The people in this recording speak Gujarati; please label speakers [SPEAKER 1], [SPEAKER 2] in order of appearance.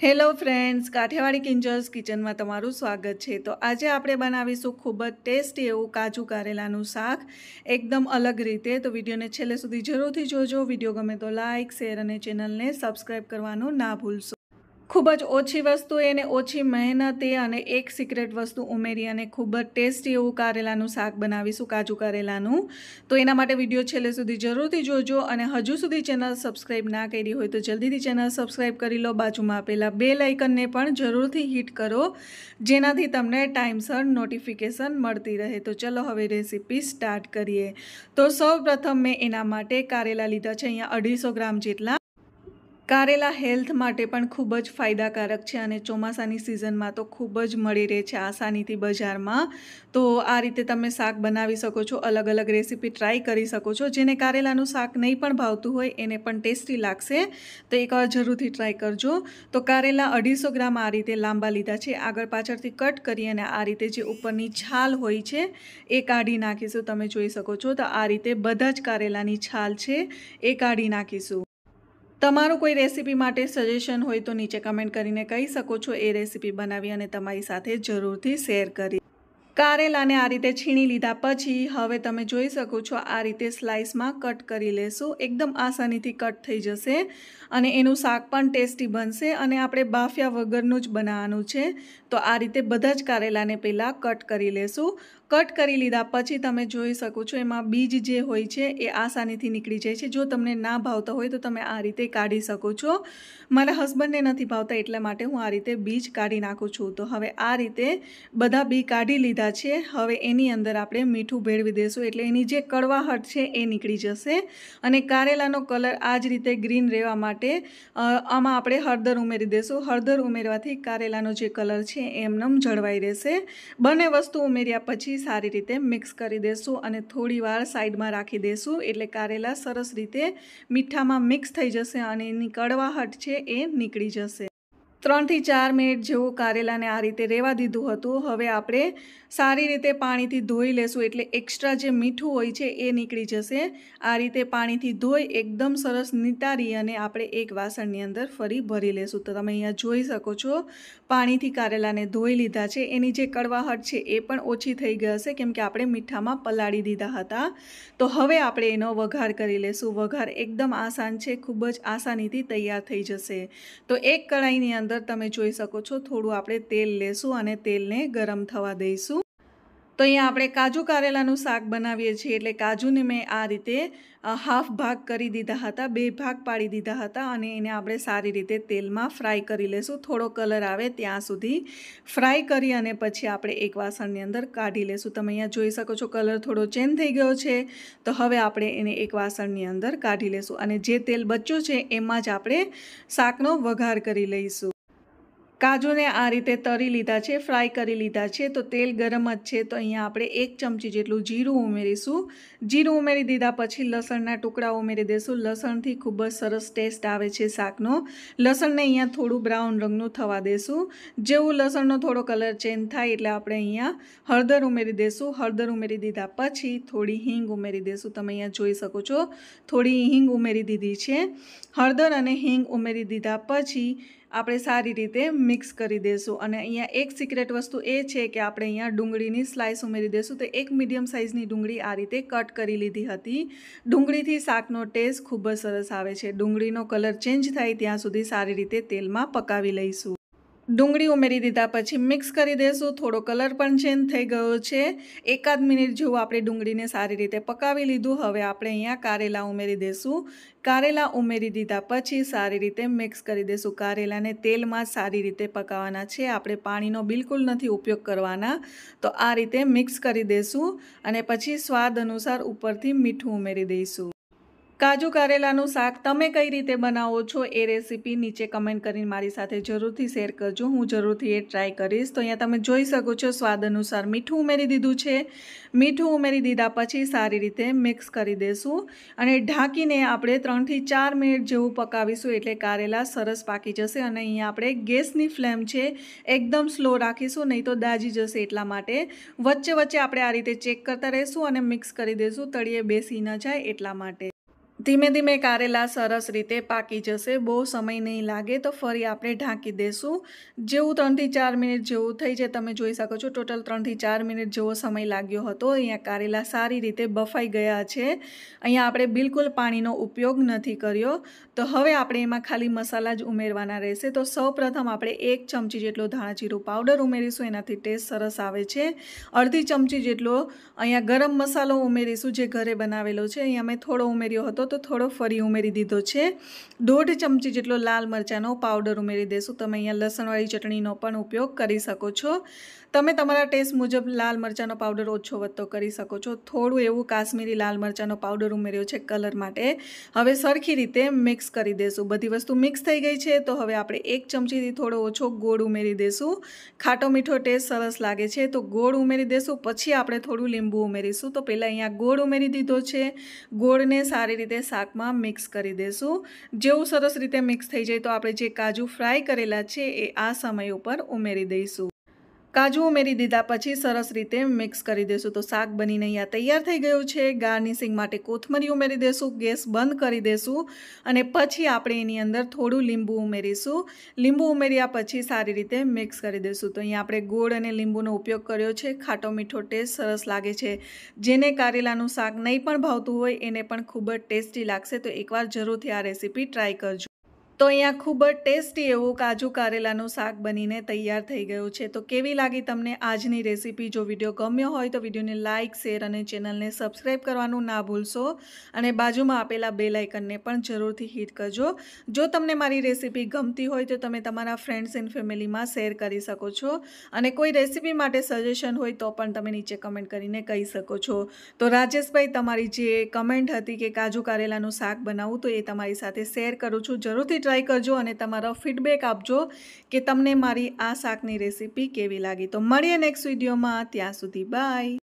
[SPEAKER 1] હેલો ફ્રેન્ડ્સ કાઠિયાવાડી કિંજર્સ કિચનમાં તમારું સ્વાગત છે તો આજે આપણે બનાવીશું ખૂબ જ ટેસ્ટી એવું કાજુ કારેલાનું શાક એકદમ અલગ રીતે તો વિડીયોને છેલ્લે સુધી જરૂરથી જોજો વિડીયો ગમે તો લાઇક શેર અને ચેનલને સબસ્ક્રાઈબ કરવાનું ના ભૂલશો ખૂબ જ ઓછી વસ્તુ એને ઓછી મહેનતે અને એક સિક્રેટ વસ્તુ ઉમેરી અને ખૂબ જ ટેસ્ટી એવું કારેલાનું શાક બનાવીશું કાજુ કારેલાનું તો એના માટે વિડીયો છેલ્લે સુધી જરૂરથી જોજો અને હજુ સુધી ચેનલ સબસ્ક્રાઈબ ના કરી હોય તો જલ્દીથી ચેનલ સબસ્ક્રાઈબ કરી લો બાજુમાં આપેલા બે લાઇકનને પણ જરૂરથી હિટ કરો જેનાથી તમને ટાઈમસર નોટિફિકેશન મળતી રહે તો ચલો હવે રેસીપી સ્ટાર્ટ કરીએ તો સૌ પ્રથમ મેં એના માટે કારેલા લીધા છે અહીંયા અઢીસો ગ્રામ જેટલા કારેલા હેલ્થ માટે પણ ખૂબ જ ફાયદાકારક છે અને ચોમાસાની સિઝનમાં તો ખૂબ જ મળી રહે છે આસાનીથી બજારમાં તો આ રીતે તમે શાક બનાવી શકો છો અલગ અલગ રેસીપી ટ્રાય કરી શકો છો જેને કારેલાનું શાક નહીં પણ ભાવતું હોય એને પણ ટેસ્ટી લાગશે તો એકવાર જરૂરથી ટ્રાય કરજો તો કારેલા અઢીસો ગ્રામ આ રીતે લાંબા લીધા છે આગળ પાછળથી કટ કરી અને આ રીતે જે ઉપરની છાલ હોય છે એ કાઢી નાખીશું તમે જોઈ શકો છો તો આ રીતે બધા જ કારેલાની છાલ છે એ કાઢી નાખીશું તમારું કોઈ રેસીપી માટે સજેશન હોય તો નીચે કમેન્ટ કરીને કહી શકો છો એ રેસીપી બનાવી અને તમારી સાથે જરૂરથી શેર કરી કારેલાને આ રીતે છીણી લીધા પછી હવે તમે જોઈ શકો છો આ રીતે સ્લાઇસમાં કટ કરી લેશું એકદમ આસાનીથી કટ થઈ જશે અને એનું શાક પણ ટેસ્ટી બનશે અને આપણે બાફ્યા વગરનું જ બનાવવાનું છે તો આ રીતે બધા જ કારેલાને પહેલાં કટ કરી લેશું કટ કરી લીધા પછી તમે જોઈ શકો છો એમાં બીજ જે હોય છે એ આસાનીથી નીકળી જાય છે જો તમને ના ભાવતા હોય તો તમે આ રીતે કાઢી શકો છો મારા હસબન્ડને નથી ભાવતા એટલા માટે હું આ રીતે બીજ કાઢી નાખું છું તો હવે આ રીતે બધા બી કાઢી લીધા છે હવે એની અંદર આપણે મીઠું ભેળવી દઈશું એટલે એની જે કડવાહટ છે એ નીકળી જશે અને કારેલાનો કલર આ જ રીતે ગ્રીન રહેવા માટે આમાં આપણે હળદર ઉમેરી દઈશું હળદર ઉમેરવાથી કારેલાનો જે કલર છે એમનેમ જળવાઈ રહેશે બંને વસ્તુ ઉમેર્યા પછી પછી સારી રીતે મિક્સ કરી દેશું અને થોડીવાર સાઈડમાં રાખી દેશું એટલે કારેલા સરસ રીતે મીઠામાં મિક્સ થઈ જશે અને એની કડવાહટ છે એ નીકળી જશે ત્રણથી ચાર મિનિટ જેવું કારેલાને આ રીતે રહેવા દીધું હતું હવે આપણે સારી રીતે પાણીથી ધોઈ લેશું એટલે એક્સ્ટ્રા જે મીઠું હોય છે એ નીકળી જશે આ રીતે પાણીથી ધોઈ એકદમ સરસ નિતારી અને આપણે એક વાસણની અંદર ફરી ભરી લેશું તો તમે અહીંયા જોઈ શકો છો પાણીથી કારેલાને ધોઈ લીધા છે એની જે કડવાહટ છે એ પણ ઓછી થઈ ગઈ હશે કેમકે આપણે મીઠામાં પલાળી દીધા હતા તો હવે આપણે એનો વઘાર કરી લેશું વઘાર એકદમ આસાન છે ખૂબ જ આસાનીથી તૈયાર થઈ જશે તો એક કડાઈની અંદર અંદર તમે જોઈ શકો છો થોડું આપણે તેલ લેશું અને તેલને ગરમ થવા દઈશું તો અહીંયા આપણે કાજુ કારેલાનું શાક બનાવીએ છીએ એટલે કાજુને મેં આ રીતે હાફ ભાગ કરી દીધા હતા બે ભાગ પાડી દીધા હતા અને એને આપણે સારી રીતે તેલમાં ફ્રાય કરી લેશું થોડો કલર આવે ત્યાં સુધી ફ્રાય કરી અને પછી આપણે એક વાસણની અંદર કાઢી લેશું તમે અહીંયા જોઈ શકો છો કલર થોડો ચેન્જ થઈ ગયો છે તો હવે આપણે એને એક વાસણની અંદર કાઢી લેશું અને જે તેલ બચ્યું છે એમાં જ આપણે શાકનો વઘાર કરી લઈશું કાજુને આ રીતે તરી લીધા છે ફ્રાય કરી લીધા છે તો તેલ ગરમ જ છે તો અહીંયા આપણે એક ચમચી જેટલું જીરું ઉમેરીશું જીરું ઉમેરી દીધા પછી લસણના ટુકડા ઉમેરી દઈશું લસણથી ખૂબ જ સરસ ટેસ્ટ આવે છે શાકનો લસણને અહીંયા થોડું બ્રાઉન રંગનું થવા દઈશું જેવું લસણનો થોડો કલર ચેન્જ થાય એટલે આપણે અહીંયા હળદર ઉમેરી દઈશું હળદર ઉમેરી દીધા પછી થોડી હિંગ ઉમેરી દઈશું તમે અહીંયા જોઈ શકો છો થોડી હિંગ ઉમેરી દીધી છે હળદર અને હિંગ ઉમેરી દીધા પછી આપણે સારી રીતે મિક્સ કરી દઈશું અને અહીંયા એક સિક્રેટ વસ્તુ એ છે કે આપણે અહીંયા ડુંગળીની સ્લાઇસ ઉમેરી દઈશું તો એક મીડિયમ સાઇઝની ડુંગળી આ રીતે કટ કરી લીધી હતી ડુંગળીથી શાકનો ટેસ્ટ ખૂબ જ સરસ આવે છે ડુંગળીનો કલર ચેન્જ થાય ત્યાં સુધી સારી રીતે તેલમાં પકાવી લઈશું ડુંગળી ઉમેરી દીધા પછી મિક્સ કરી દઈશું થોડો કલર પણ ચેન્જ થઈ ગયો છે એકાદ મિનિટ જેવું આપણે ડુંગળીને સારી રીતે પકાવી લીધું હવે આપણે અહીંયા કારેલા ઉમેરી દઈશું કારેલા ઉમેરી દીધા પછી સારી રીતે મિક્સ કરી દઈશું કારેલાને તેલમાં સારી રીતે પકાવવાના છે આપણે પાણીનો બિલકુલ નથી ઉપયોગ કરવાના તો આ રીતે મિક્સ કરી દઈશું અને પછી સ્વાદ અનુસાર ઉપરથી મીઠું ઉમેરી દઈશું કાજુ કારેલાનું શાક તમે કઈ રીતે બનાવો છો એ રેસીપી નીચે કમેન્ટ કરીને મારી સાથે જરૂરથી શેર કરજો હું જરૂરથી એ ટ્રાય કરીશ તો અહીંયા તમે જોઈ શકો છો સ્વાદ અનુસાર મીઠું ઉમેરી દીધું છે મીઠું ઉમેરી દીધા પછી સારી રીતે મિક્સ કરી દઈશું અને ઢાંકીને આપણે ત્રણથી ચાર મિનિટ જેવું પકાવીશું એટલે કારેલા સરસ પાકી જશે અને અહીંયા આપણે ગેસની ફ્લેમ છે એકદમ સ્લો રાખીશું નહીં તો દાજી જશે એટલા માટે વચ્ચે વચ્ચે આપણે આ રીતે ચેક કરતા રહીશું અને મિક્સ કરી દઈશું તળીએ બેસી ન જાય એટલા માટે ધીમે ધીમે કારેલા સરસ રીતે પાકી જશે બહુ સમય નહીં લાગે તો ફરી આપણે ઢાંકી દેશું જેવું ત્રણથી ચાર મિનિટ જેવું થઈ જાય તમે જોઈ શકો છો ટોટલ ત્રણથી ચાર મિનિટ જેવો સમય લાગ્યો હતો અહીંયા કારેલા સારી રીતે બફાઈ ગયા છે અહીંયા આપણે બિલકુલ પાણીનો ઉપયોગ નથી કર્યો તો હવે આપણે એમાં ખાલી મસાલા જ ઉમેરવાના રહેશે તો સૌપ્રથમ આપણે એક ચમચી જેટલો ધાણાજીરું પાવડર ઉમેરીશું એનાથી ટેસ્ટ સરસ આવે છે અડધી ચમચી જેટલો અહીંયા ગરમ મસાલો ઉમેરીશું જે ઘરે બનાવેલો છે અહીંયા મેં થોડો ઉમેર્યો હતો તો તો થોડો ફરી ઉમેરી દીધો છે દોઢ ચમચી જેટલો લાલ મરચાંનો પાવડર ઉમેરી દેશું તમે અહીંયા લસણવાળી ચટણીનો પણ ઉપયોગ કરી શકો છો તમે તમારા ટેસ્ટ મુજબ લાલ મરચાંનો પાવડર ઓછો વધતો કરી શકો છો થોડું એવું કાશ્મીરી લાલ મરચાંનો પાવડર ઉમેર્યો છે કલર માટે હવે સરખી રીતે મિક્સ કરી દેશું બધી વસ્તુ મિક્સ થઈ ગઈ છે તો હવે આપણે એક ચમચીથી થોડો ઓછો ગોળ ઉમેરી દેશું ખાટો મીઠો ટેસ્ટ સરસ લાગે છે તો ગોળ ઉમેરી દેશું પછી આપણે થોડું લીંબુ ઉમેરીશું તો પહેલાં અહીંયા ગોળ ઉમેરી દીધો છે ગોળને સારી રીતે રીતે શાકમાં મિક્સ કરી દેશું જેવું સરસ રીતે મિક્સ થઈ જાય તો આપણે જે કાજુ ફ્રાય કરેલા છે એ આ સમય ઉપર ઉમેરી દઈશું કાજુ ઉમેરી દીધા પછી સરસ રીતે મિક્સ કરી દેશું તો શાક બનીને અહીંયા તૈયાર થઈ ગયું છે ગાર્નિશિંગ માટે કોથમરી ઉમેરી દેશું ગેસ બંધ કરી દેશું અને પછી આપણે એની અંદર થોડું લીંબુ ઉમેરીશું લીંબુ ઉમેર્યા પછી સારી રીતે મિક્સ કરી દેશું તો અહીંયા આપણે ગોળ અને લીંબુનો ઉપયોગ કર્યો છે ખાટો મીઠો ટેસ્ટ સરસ લાગે છે જેને કારેલાનું શાક નહીં પણ ભાવતું હોય એને પણ ખૂબ જ ટેસ્ટી લાગશે તો એકવાર જરૂરથી આ રેસીપી ટ્રાય કરજો તો અહીંયા ખૂબ જ ટેસ્ટી એવું કાજુ કારેલાનું શાક બનીને તૈયાર થઈ ગયું છે તો કેવી લાગી તમને આજની રેસીપી જો વિડીયો ગમ્યો હોય તો વિડીયોને લાઇક શેર અને ચેનલને સબસ્ક્રાઈબ કરવાનું ના ભૂલશો અને બાજુમાં આપેલા બે લાઇકનને પણ જરૂરથી હિટ કરજો જો તમને મારી રેસીપી ગમતી હોય તો તમે તમારા ફ્રેન્ડ્સ એન્ડ ફેમિલીમાં શેર કરી શકો છો અને કોઈ રેસીપી માટે સજેશન હોય તો પણ તમે નીચે કમેન્ટ કરીને કહી શકો છો તો રાજેશભાઈ તમારી જે કમેન્ટ હતી કે કાજુ કારેલાનું શાક બનાવું તો એ તમારી સાથે શેર કરું છું જરૂરથી ટ્રાય કરજો અને તમારો ફીડબેક આપજો કે તમને મારી આ શાકની રેસીપી કેવી લાગી તો મળીએ નેક્સ્ટ વિડીયોમાં ત્યાં સુધી બાય